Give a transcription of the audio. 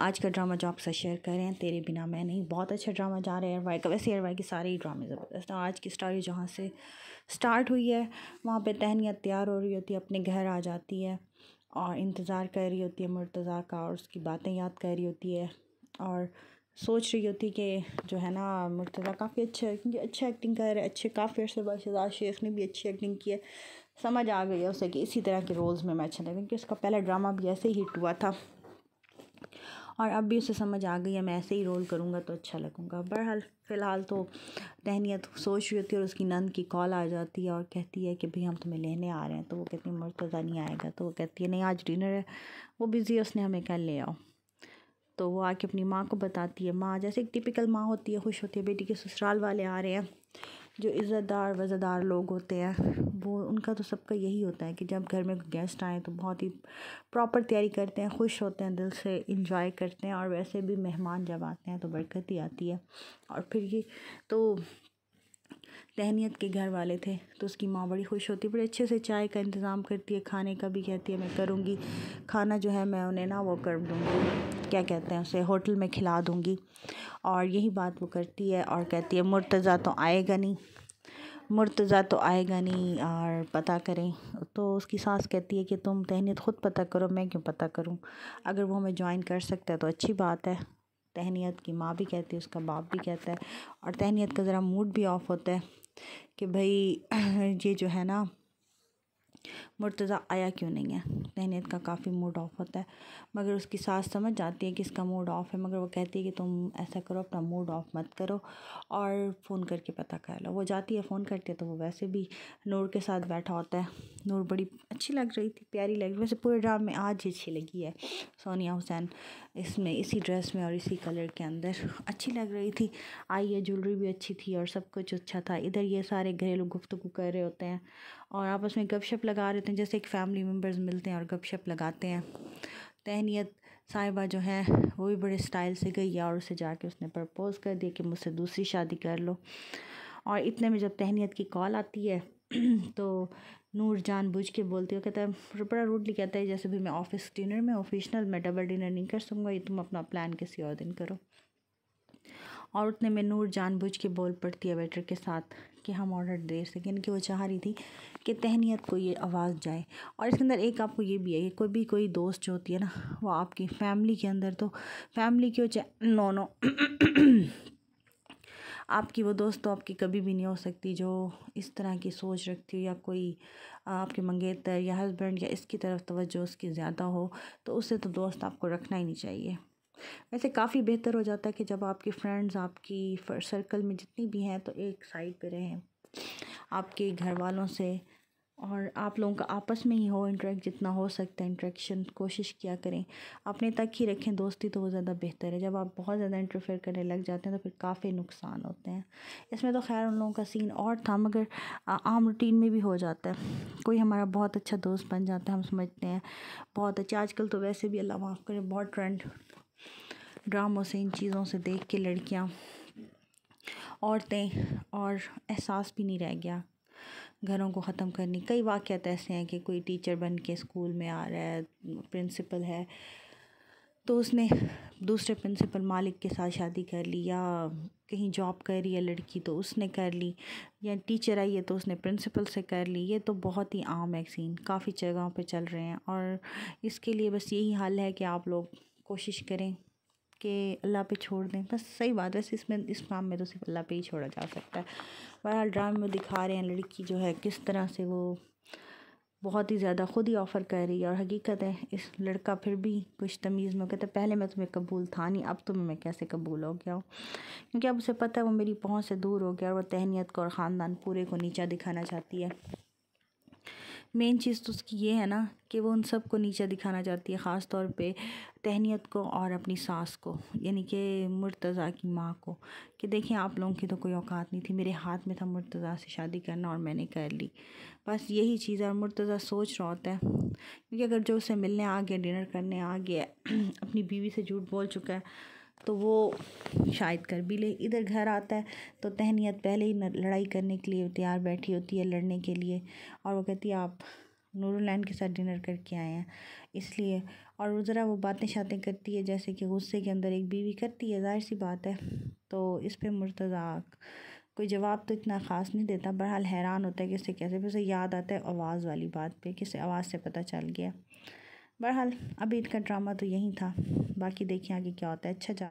आज का ड्रामा जो आपसे शेयर करें तेरे बिना मैं नहीं बहुत अच्छा ड्रामा जा रहा है एयरवाई का वैसे एयरवाई के सारे ही ड्रामे ज़बरदस्त हैं आज की स्टोरी जहाँ से स्टार्ट हुई है वहाँ पर तहनिया तैयार हो रही होती है अपने घर आ जाती है और इंतज़ार कर रही होती है मुर्तज़ा का और उसकी बातें याद कर रही होती है और सोच रही होती कि जो है ना मुर्तज़ा काफ़ी अच्छा है क्योंकि अच्छा एक्टिंग कर रहे अच्छे काफ़ी अर्से बाद शहजाद शेख ने भी अच्छी एक्टिंग की है समझ आ गई है उसे कि इसी तरह के रोल्स में मैं अच्छा लगा क्योंकि उसका पहला ड्रामा भी ऐसे ही हिट हुआ था और अब भी उसे समझ आ गई है मैं ऐसे ही रोल करूँगा तो अच्छा लगूँगा बहरहाल फ़िलहाल तो रहनिया सोच रही होती है और उसकी नंद की कॉल आ जाती है और कहती है कि भाई हम तुम्हें लेने आ रहे हैं तो वो कहती है मुर्तज़ा नहीं आएगा तो वो कहती है नहीं आज डिनर है वो बिज़ी है उसने हमें कल ले आओ तो वो आके अपनी माँ को बताती है माँ जैसे एक टिपिकल माँ होती है खुश होती है बेटी के ससुराल वाले आ रहे हैं जो इज़्ज़तदार वज़ादार लोग होते हैं वो उनका तो सबका यही होता है कि जब घर में गेस्ट आए तो बहुत ही प्रॉपर तैयारी करते हैं खुश होते हैं दिल से इंजॉय करते हैं और वैसे भी मेहमान जब आते हैं तो बरकत ही आती है और फिर ये तो तहनीत के घर वाले थे तो उसकी माँ बड़ी खुश होती बड़े अच्छे से चाय का इंतज़ाम करती है खाने का भी कहती है मैं करूँगी खाना जो है मैं उन्हें ना वो कर दूँगी क्या कहते हैं उसे होटल में खिला दूँगी और यही बात वो करती है और कहती है मुर्तज़ा तो आएगा नहीं मुर्तज़ा तो आएगा नहीं और पता करें तो उसकी सास कहती है कि तुम तहनीत ख़ुद पता करो मैं क्यों पता करूँ अगर वो हमें ज्वाइन कर सकता है तो अच्छी बात है तहनीत की माँ भी कहती है उसका बाप भी कहता है और तहनीत का ज़रा मूड भी ऑफ़ होता है कि भाई ये जो है ना मुर्तज़ा आया क्यों नहीं है तहनीत का काफ़ी मूड ऑफ़ होता है मगर उसकी सास समझ जाती है कि इसका मूड ऑफ़ है मगर वो कहती है कि तुम ऐसा करो अपना मूड ऑफ़ मत करो और फ़ोन करके पता कर लो वो जाती है फ़ोन करती है तो वो वैसे भी नूर के साथ बैठा होता है नूर बड़ी अच्छी लग रही थी प्यारी लग रही वैसे पूरे ड्राम में आज ही अच्छी लगी है सोनिया हुसैन इसमें इसी ड्रेस में और इसी कलर के अंदर अच्छी लग रही थी आई है ज्वेलरी भी अच्छी थी और सब कुछ अच्छा था इधर ये सारे घरेलू गुफ्तु कर रहे होते हैं और आपस में गपशप लगा रहे हैं जैसे एक फैमिली मेम्बर्स मिलते हैं और गपशप लगाते हैं तहनीत साहिबा जो हैं वो भी बड़े स्टाइल से गई है और उसे जाके उसने प्रपोज़ कर दिया कि मुझसे दूसरी शादी कर लो और इतने में जब तहनीत की कॉल आती है तो नूर जान बूझ के बोलती है कहता है बड़ा रूडली कहता है जैसे भी मैं ऑफिस डिनर में ऑफिशनल मैं डबल डिनर नहीं कर सकूँगा ये तुम अपना प्लान किसी और दिन करो और उतने में नूर जान बुझ के बोल पड़ती है वेटर के साथ कि हम ऑर्डर दे सकें कि वो चाह रही थी कि तहनीत को ये आवाज़ जाए और इसके अंदर एक आपको ये भी है कि कोई भी कोई दोस्त जो होती है ना वो आपकी फैमिली के अंदर तो फैमिली की चाहे नो नो आपकी वो दोस्त तो आपकी कभी भी नहीं हो सकती जो इस तरह की सोच रखती हो या कोई आपके मंगेतर या हस्बैंड या इसकी तरफ तवज्जो उसकी ज़्यादा हो तो उससे तो दोस्त आपको रखना ही नहीं चाहिए वैसे काफ़ी बेहतर हो जाता है कि जब आपके फ्रेंड्स आपकी सर्कल में जितनी भी हैं तो एक साइड पे रहें आपके घर वालों से और आप लोगों का आपस में ही हो इंटरेक्ट जितना हो सकता है इंटरेक्शन कोशिश किया करें अपने तक ही रखें दोस्ती तो वो ज़्यादा बेहतर है जब आप बहुत ज़्यादा इंटरफेयर करने लग जाते हैं तो फिर काफ़ी नुकसान होते हैं इसमें तो खैर उन लोगों का सीन और था मगर आम रूटीन में भी हो जाता है कोई हमारा बहुत अच्छा दोस्त बन जाता है हम समझते हैं बहुत अच्छा आजकल तो वैसे भी अल्लाह माफ़ करें बहुत ट्रेंड ड्रामों से इन चीज़ों से देख के लड़कियाँ औरतें और एहसास भी नहीं रह गया घरों को ख़त्म करनी कई वाक़ ऐसे हैं कि कोई टीचर बन के स्कूल में आ रहा है प्रिंसिपल है तो उसने दूसरे प्रिंसिपल मालिक के साथ शादी कर ली या कहीं जॉब कर रही है लड़की तो उसने कर ली या टीचर आई है तो उसने प्रिंसिपल से कर ली ये तो बहुत ही आम है सीन काफ़ी जगहों पे चल रहे हैं और इसके लिए बस यही हल है कि आप लोग कोशिश करें कि अल्लाह पे छोड़ दें बस सही बात है इसमें इस काम में तो सिर्फ अल्लाह पे ही छोड़ा जा सकता है बहरहाल ड्रामे में दिखा रहे हैं लड़की जो है किस तरह से वो बहुत ही ज़्यादा ख़ुद ही ऑफ़र कर रही है और हकीकत है इस लड़का फिर भी कुछ तमीज़ में कहता पहले मैं तुम्हें कबूल था नहीं अब तुम्हें मैं कैसे कबूल हो गया हूँ क्योंकि अब उसे पता है वो मेरी पहुँच से दूर हो गया और वह तहनीत को और ख़ानदान पूरे को नीचा दिखाना चाहती है मेन चीज़ तो उसकी ये है ना कि वो उन सब को नीचा दिखाना चाहती है ख़ास तौर पे तहनीत को और अपनी सास को यानी कि मुर्तज़ा की माँ को कि देखें आप लोगों की तो कोई औकात नहीं थी मेरे हाथ में था मुर्तज़ा से शादी करना और मैंने कर ली बस यही चीज़ है और मुर्तज़ा सोच रहा होता है क्योंकि अगर जो उसे मिलने आ गया डिनर करने आ गया अपनी बीवी से झूठ बोल चुका है तो वो शायद कर भी ले इधर घर आता है तो तहनीत पहले ही लड़ाई करने के लिए तैयार बैठी होती है लड़ने के लिए और वो कहती है आप नूरुलैन के साथ डिनर करके आए हैं इसलिए और ज़रा वो बातें शातें करती है जैसे कि गुस्से के अंदर एक बीवी करती है जाहिर सी बात है तो इस पर मुर्तज़ा कोई जवाब तो इतना ख़ास नहीं देता बहरहाल हैरान होता है कि इससे कैसे फिर उसे याद आता है आवाज़ वाली बात पे किसे आवाज़ से पता चल गया बहरहाल अभी इनका ड्रामा तो यही था बाकी देखें आगे क्या होता है अच्छा जा